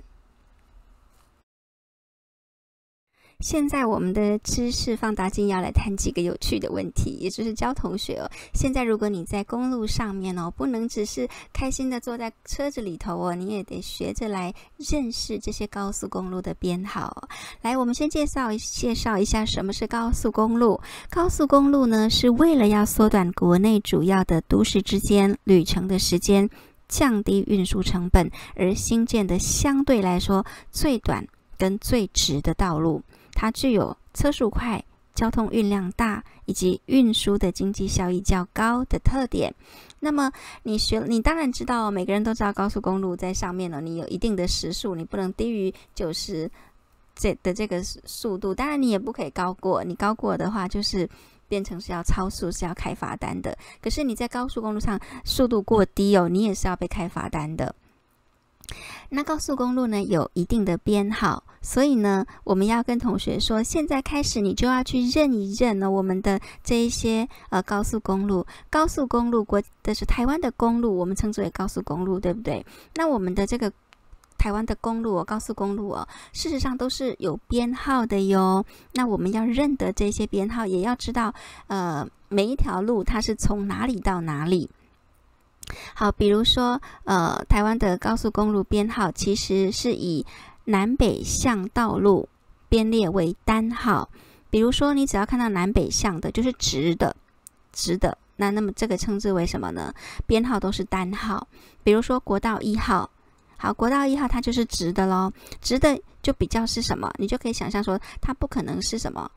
S1: 现在我们的知识放大镜要来谈几个有趣的问题，也就是教同学哦。现在如果你在公路上面哦，不能只是开心的坐在车子里头哦，你也得学着来认识这些高速公路的编号。来，我们先介绍介绍一下什么是高速公路。高速公路呢，是为了要缩短国内主要的都市之间旅程的时间，降低运输成本而兴建的，相对来说最短跟最直的道路。它具有车速快、交通运量大以及运输的经济效益较高的特点。那么，你学，你当然知道，每个人都知道，高速公路在上面呢，你有一定的时速，你不能低于九十这的这个速度。当然，你也不可以高过，你高过的话，就是变成是要超速，是要开罚单的。可是你在高速公路上速度过低哦，你也是要被开罚单的。那高速公路呢，有一定的编号，所以呢，我们要跟同学说，现在开始你就要去认一认了。我们的这一些呃高速公路，高速公路国的是台湾的公路，我们称之为高速公路，对不对？那我们的这个台湾的公路哦，高速公路哦，事实上都是有编号的哟。那我们要认得这些编号，也要知道呃每一条路它是从哪里到哪里。好，比如说，呃，台湾的高速公路编号其实是以南北向道路编列为单号。比如说，你只要看到南北向的，就是直的，直的。那那么这个称之为什么呢？编号都是单号。比如说国道一号，好，国道一号它就是直的喽，直的就比较是什么？你就可以想象说，它不可能是什么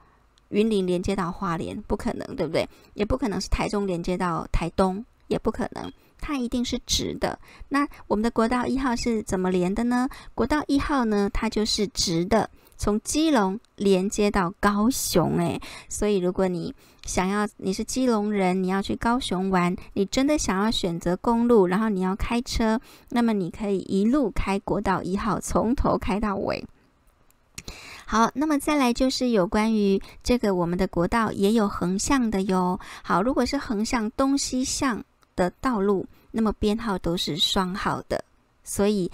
S1: 云林连接到花莲，不可能，对不对？也不可能是台中连接到台东，也不可能。它一定是直的。那我们的国道一号是怎么连的呢？国道一号呢，它就是直的，从基隆连接到高雄，诶，所以如果你想要你是基隆人，你要去高雄玩，你真的想要选择公路，然后你要开车，那么你可以一路开国道一号，从头开到尾。好，那么再来就是有关于这个我们的国道也有横向的哟。好，如果是横向东西向。的道路，那么编号都是双号的，所以，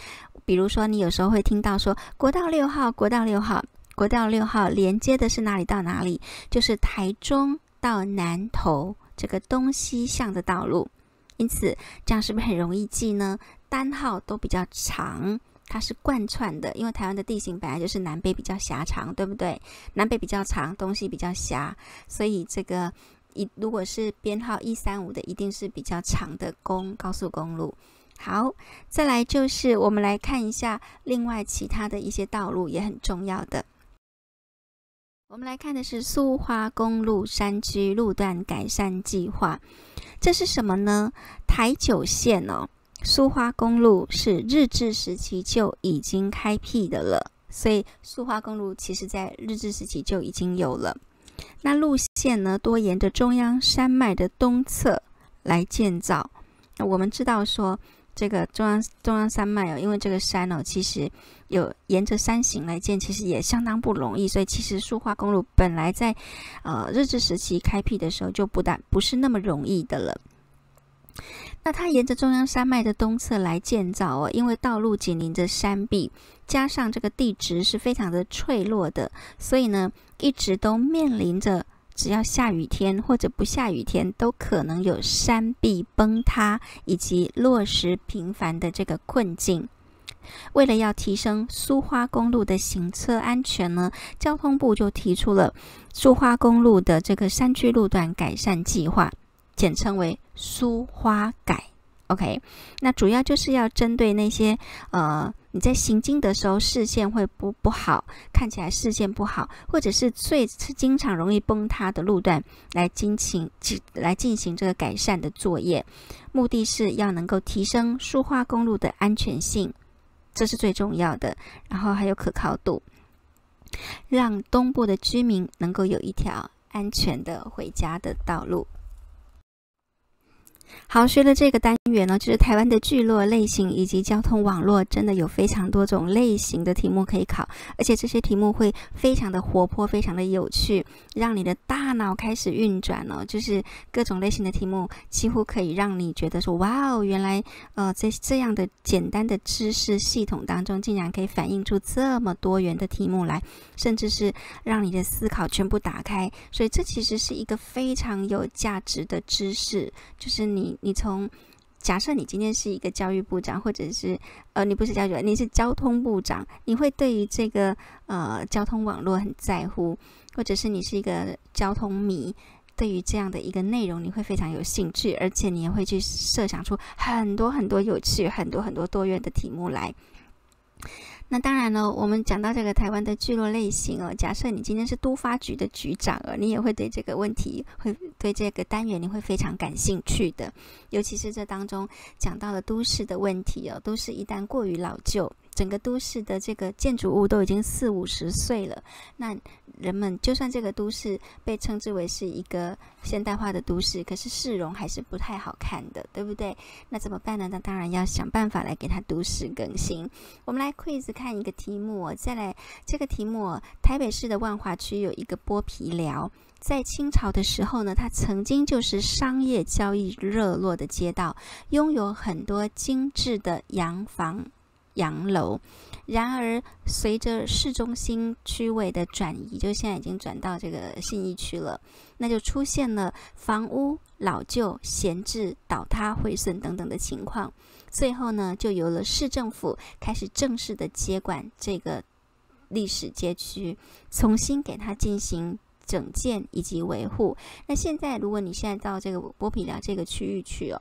S1: 比如说你有时候会听到说国道六号、国道六号、国道六号连接的是哪里到哪里，就是台中到南投这个东西向的道路，因此这样是不是很容易记呢？单号都比较长，它是贯穿的，因为台湾的地形本来就是南北比较狭长，对不对？南北比较长，东西比较狭，所以这个。一如果是编号一三五的，一定是比较长的公高速公路。好，再来就是我们来看一下另外其他的一些道路也很重要的。我们来看的是苏花公路山区路段改善计划，这是什么呢？台九线哦，苏花公路是日治时期就已经开辟的了，所以苏花公路其实在日治时期就已经有了。那路线呢，多沿着中央山脉的东侧来建造。那我们知道说，这个中央中央山脉哦，因为这个山哦，其实有沿着山形来建，其实也相当不容易。所以，其实树化公路本来在呃日治时期开辟的时候，就不大不是那么容易的了。那它沿着中央山脉的东侧来建造哦，因为道路紧邻着山壁，加上这个地质是非常的脆弱的，所以呢，一直都面临着只要下雨天或者不下雨天都可能有山壁崩塌以及落石频繁的这个困境。为了要提升苏花公路的行车安全呢，交通部就提出了苏花公路的这个山区路段改善计划。简称为疏花改，OK，那主要就是要针对那些呃你在行经的时候视线会不不好，看起来视线不好，或者是最是经常容易崩塌的路段来进行进来进行这个改善的作业，目的是要能够提升疏花公路的安全性，这是最重要的。然后还有可靠度，让东部的居民能够有一条安全的回家的道路。好，学了这个单元呢，就是台湾的聚落类型以及交通网络，真的有非常多种类型的题目可以考，而且这些题目会非常的活泼，非常的有趣，让你的大脑开始运转了。就是各种类型的题目，几乎可以让你觉得说，哇哦，原来呃，在这样的简单的知识系统当中，竟然可以反映出这么多元的题目来，甚至是让你的思考全部打开。所以这其实是一个非常有价值的知识，就是你。你你从假设你今天是一个教育部长，或者是呃，你不是教育，你是交通部长，你会对于这个呃交通网络很在乎，或者是你是一个交通迷，对于这样的一个内容你会非常有兴趣，而且你也会去设想出很多很多有趣、很多很多多元的题目来。那当然了，我们讲到这个台湾的聚落类型哦，假设你今天是都发局的局长哦，你也会对这个问题，会对这个单元你会非常感兴趣的，尤其是这当中讲到了都市的问题哦，都市一旦过于老旧。整个都市的这个建筑物都已经四五十岁了，那人们就算这个都市被称之为是一个现代化的都市，可是市容还是不太好看的，对不对？那怎么办呢？那当然要想办法来给它都市更新。我们来 quiz 看一个题目，再来这个题目：台北市的万华区有一个剥皮寮，在清朝的时候呢，它曾经就是商业交易热络的街道，拥有很多精致的洋房。洋楼，然而随着市中心区位的转移，就现在已经转到这个信义区了，那就出现了房屋老旧、闲置、倒塌、毁损等等的情况。最后呢，就有了市政府开始正式的接管这个历史街区，重新给它进行整建以及维护。那现在，如果你现在到这个波比寮这个区域去哦，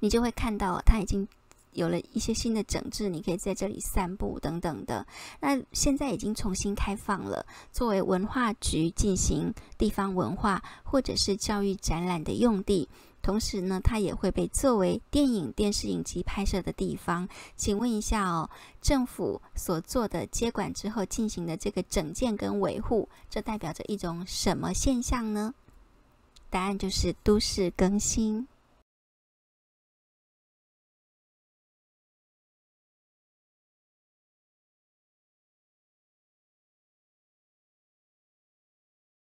S1: 你就会看到它已经。有了一些新的整治，你可以在这里散步等等的。那现在已经重新开放了，作为文化局进行地方文化或者是教育展览的用地。同时呢，它也会被作为电影、电视影集拍摄的地方。请问一下哦，政府所做的接管之后进行的这个整建跟维护，这代表着一种什么现象呢？答案就是都市更新。